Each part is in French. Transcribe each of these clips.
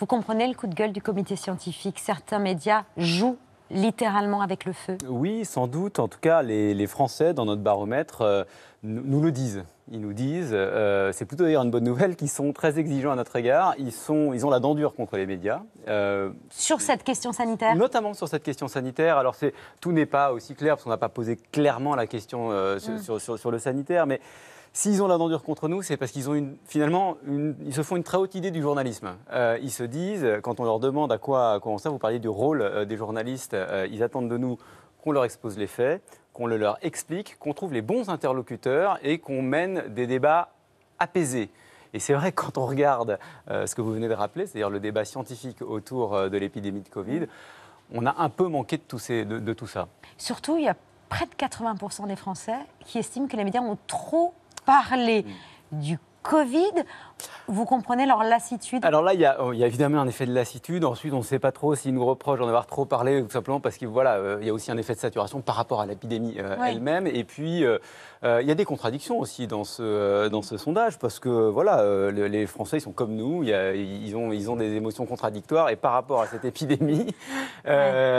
Vous comprenez le coup de gueule du comité scientifique. Certains médias jouent littéralement avec le feu Oui, sans doute. En tout cas, les, Français, dans notre baromètre, euh, nous, le disent. Ils nous disent, euh, c'est plutôt d'ailleurs une bonne nouvelle, qu'ils sont très exigeants à notre égard. Ils, sont, ils ont la dent dure contre les médias. Euh, sur cette question sanitaire Notamment sur cette question sanitaire. Alors, tout n'est pas aussi clair, parce qu'on n'a pas posé clairement la question mm. sur, sur, le sanitaire, mais. S'ils ont la dent contre nous, c'est parce qu'ils ont finalement, ils se font une très haute idée du journalisme. Euh, ils se disent, quand on leur demande à quoi, à on vous parliez du rôle euh, des journalistes, euh, ils attendent de nous qu'on leur expose les faits, qu'on le leur explique, qu'on trouve les bons interlocuteurs et qu'on mène des débats apaisés. Et c'est vrai, quand on regarde ce que vous venez de rappeler, c'est-à-dire le débat scientifique autour de l'épidémie de Covid, on a un peu manqué de de tout ça. Surtout, il y a près de 80% des Français qui estiment que les médias ont trop parler mm. du Covid. Vous comprenez leur lassitude Alors là, il y, a, évidemment un effet de lassitude. Ensuite, on ne sait pas trop s'ils nous reprochent d'en avoir trop parlé, tout simplement parce qu'il voilà, euh, il y a aussi un effet de saturation par rapport à l'épidémie euh, elle-même. Et puis, euh, il y a des contradictions aussi dans ce, dans ce sondage, parce que voilà, les Français, ils sont comme nous, ils, ont, ils ont des émotions contradictoires. Et par rapport à cette épidémie. Ils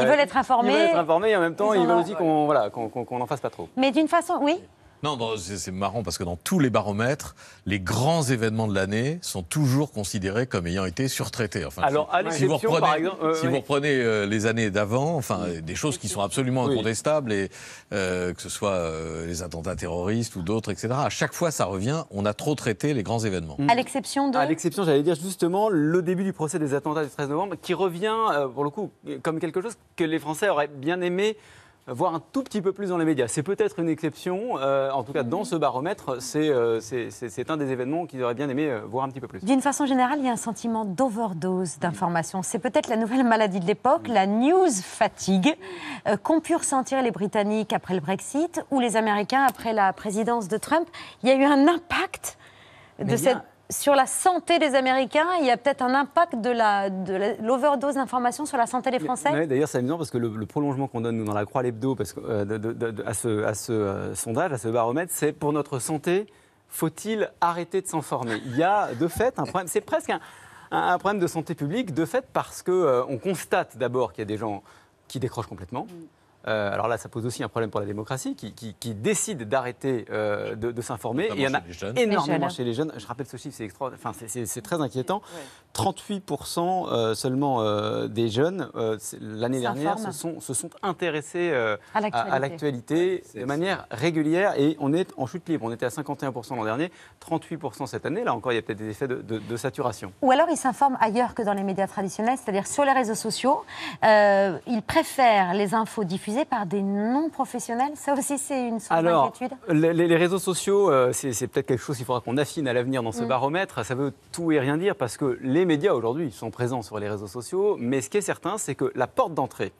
veulent être informés. Ils veulent être informés et en même temps, ils, veulent aussi qu'on voilà, n'en fasse pas trop. Mais d'une façon, oui non, c'est marrant parce que dans tous les baromètres, les grands événements de l'année sont toujours considérés comme ayant été surtraités. Enfin, Alors, si, vous reprenez, par exemple, euh, si vous euh, les années d'avant, enfin, des choses qui sont absolument incontestables, et, euh, que ce soit les attentats terroristes ou d'autres, etc., à chaque fois ça revient, on a trop traité les grands événements. À l'exception de. À l'exception, j'allais dire justement, le début du procès des attentats du 13 novembre, qui revient, pour le coup, comme quelque chose que les Français auraient bien aimé Voir un tout petit peu plus dans les médias. C'est peut-être une exception. Euh, en tout cas, dans ce baromètre, euh, c'est c'est un des événements qu'ils auraient bien aimé euh, voir un petit peu plus. D'une façon générale, il y a un sentiment d'overdose d'informations. C'est peut-être la nouvelle maladie de l'époque, la news fatigue, qu'ont pu ressentir les Britanniques après le Brexit ou les Américains après la présidence de Trump. Il y a eu un impact de cette sur la santé des Américains, il y a peut-être un impact de l'overdose d'informations sur la santé des Français oui, D'ailleurs, c'est amusant parce que le, prolongement qu'on donne, nous, dans la Croix l'Hebdo, euh, à ce, à ce euh, sondage, à ce baromètre, c'est pour notre santé, faut-il arrêter de s'informer Il y a, de fait, un problème. C'est presque un, problème de santé publique, de fait, parce qu'on euh, on constate d'abord qu'il y a des gens qui décrochent complètement. Mm. Euh, alors là, ça pose aussi un problème pour la démocratie, qui, décide d'arrêter euh, de, s'informer. il y en a énormément chez les jeunes. Je rappelle ce chiffre, c'est extra... enfin, c'est très inquiétant. 38% euh, seulement des jeunes, l'année dernière, se sont, sont intéressés à l'actualité de manière régulière. Et on est en chute libre. On était à 51% l'an dernier, 38% cette année. Là encore, il y a peut-être des effets de, de, saturation. Ou alors, ils s'informent ailleurs que dans les médias traditionnels, c'est-à-dire sur les réseaux sociaux. ils préfèrent les infos diffusées par des non-professionnels Ça aussi, c'est une source Alors, les, réseaux sociaux, euh, c'est peut-être quelque chose qu'il faudra qu'on affine à l'avenir dans ce mm. baromètre. Ça veut tout et rien dire parce que les médias aujourd'hui sont présents sur les réseaux sociaux. Mais ce qui est certain, c'est que la porte d'entrée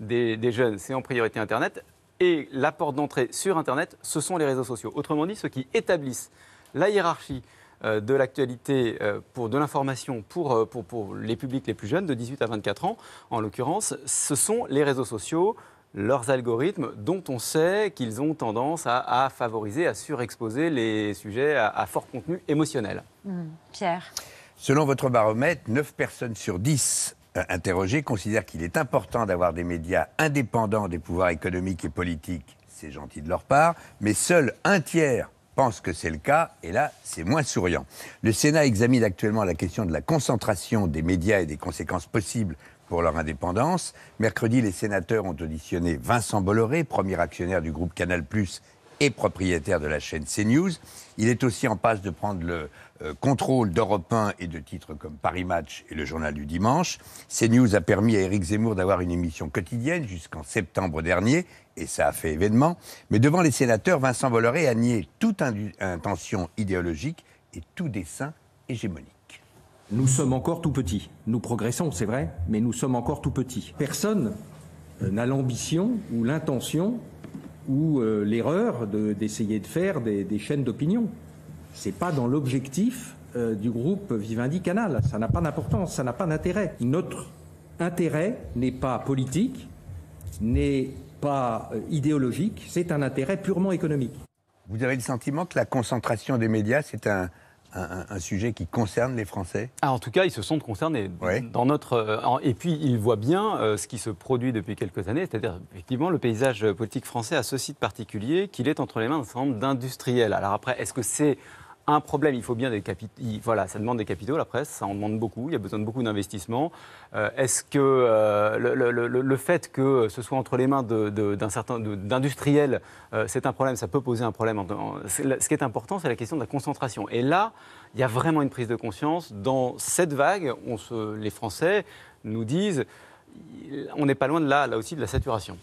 des, jeunes, c'est en priorité Internet. Et la porte d'entrée sur Internet, ce sont les réseaux sociaux. Autrement dit, ceux qui établissent la hiérarchie euh, de l'actualité, euh, de l'information pour, pour, les publics les plus jeunes, de 18 à 24 ans en l'occurrence, ce sont les réseaux sociaux, leurs algorithmes dont on sait qu'ils ont tendance à, favoriser, à surexposer les sujets à, fort contenu émotionnel. Hmm, Pierre Selon votre baromètre, 9 personnes sur 10 euh, interrogées considèrent qu'il est important d'avoir des médias indépendants des pouvoirs économiques et politiques. C'est gentil de leur part, mais seul un tiers pense que c'est le cas, et là, c'est moins souriant. Le Sénat examine actuellement la question de la concentration des médias et des conséquences possibles pour leur indépendance. Mercredi, les sénateurs ont auditionné Vincent Bolloré, premier actionnaire du groupe Canal ⁇ et propriétaire de la chaîne CNews. Il est aussi en passe de prendre le euh, contrôle d'Europe et de titres comme Paris Match et le journal du dimanche. CNews a permis à Éric Zemmour d'avoir une émission quotidienne jusqu'en septembre dernier, et ça a fait événement. Mais devant les sénateurs, Vincent Bolloré a nié toute intention idéologique et tout dessein hégémonique. Nous sommes encore tout petits. Nous progressons, c'est vrai, mais nous sommes encore tout petits. Personne euh, n'a l'ambition ou l'intention ou euh, l'erreur d'essayer de faire des, chaînes d'opinion. C'est pas dans l'objectif euh, du groupe Vivendi Canal. Ça n'a pas d'importance, ça n'a pas d'intérêt. Notre intérêt n'est pas politique, n'est pas idéologique, c'est un intérêt purement économique. Vous avez le sentiment que la concentration des médias, c'est un, un, sujet qui concerne les Français ah, En tout cas, ils se sentent concernés. Dans notre, euh, et puis, ils voient bien euh, ce qui se produit depuis quelques années, c'est-à-dire, effectivement, le paysage politique français a ceci de particulier qu'il est entre les mains d'un certain nombre d'industriels. Alors après, est-ce que c'est un problème. Il faut bien des capitaux. Voilà, ça demande des capitaux, la presse, ça en demande beaucoup. Il y a besoin de beaucoup d'investissements. Euh, est-ce que euh, le, fait que ce soit entre les mains d'un certain d'industriels, euh, c'est un problème Ça peut poser un problème. ce qui est important, c'est la question de la concentration. Et là, il y a vraiment une prise de conscience. Dans cette vague, on se, les Français nous disent, on n'est pas loin de là, là aussi, de la saturation.